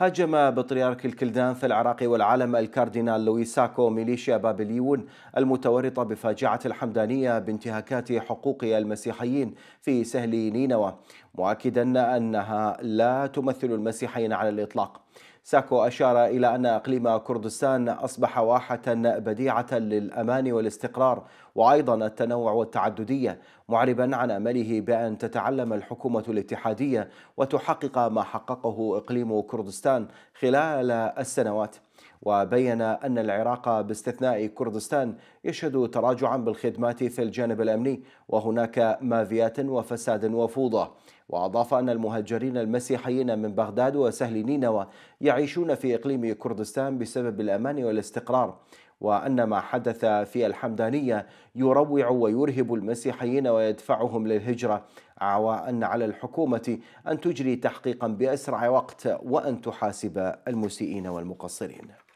هاجم بطريرك الكلدانث العراقي والعالم الكاردينال لويساكو ميليشيا بابليون المتورطة بفاجعة الحمدانية بانتهاكات حقوق المسيحيين في سهل نينوى مؤكدا أنها لا تمثل المسيحيين على الإطلاق ساكو أشار إلى أن إقليم كردستان أصبح واحة بديعة للأمان والاستقرار وأيضا التنوع والتعددية معربا عن أمله بأن تتعلم الحكومة الاتحادية وتحقق ما حققه إقليم كردستان خلال السنوات وبين أن العراق باستثناء كردستان يشهد تراجعا بالخدمات في الجانب الأمني وهناك مافيات وفساد وفوضى وأضاف أن المهجرين المسيحيين من بغداد وسهل نينوى يعيشون في إقليم كردستان بسبب الأمان والاستقرار وأن ما حدث في الحمدانية يروع ويرهب المسيحيين ويدفعهم للهجرة وأن على الحكومة أن تجري تحقيقا بأسرع وقت وأن تحاسب المسيئين والمقصرين